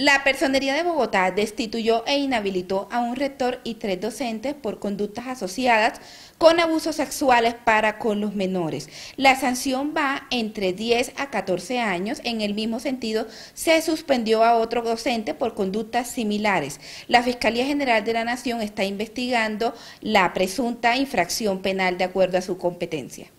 La Personería de Bogotá destituyó e inhabilitó a un rector y tres docentes por conductas asociadas con abusos sexuales para con los menores. La sanción va entre 10 a 14 años. En el mismo sentido, se suspendió a otro docente por conductas similares. La Fiscalía General de la Nación está investigando la presunta infracción penal de acuerdo a su competencia.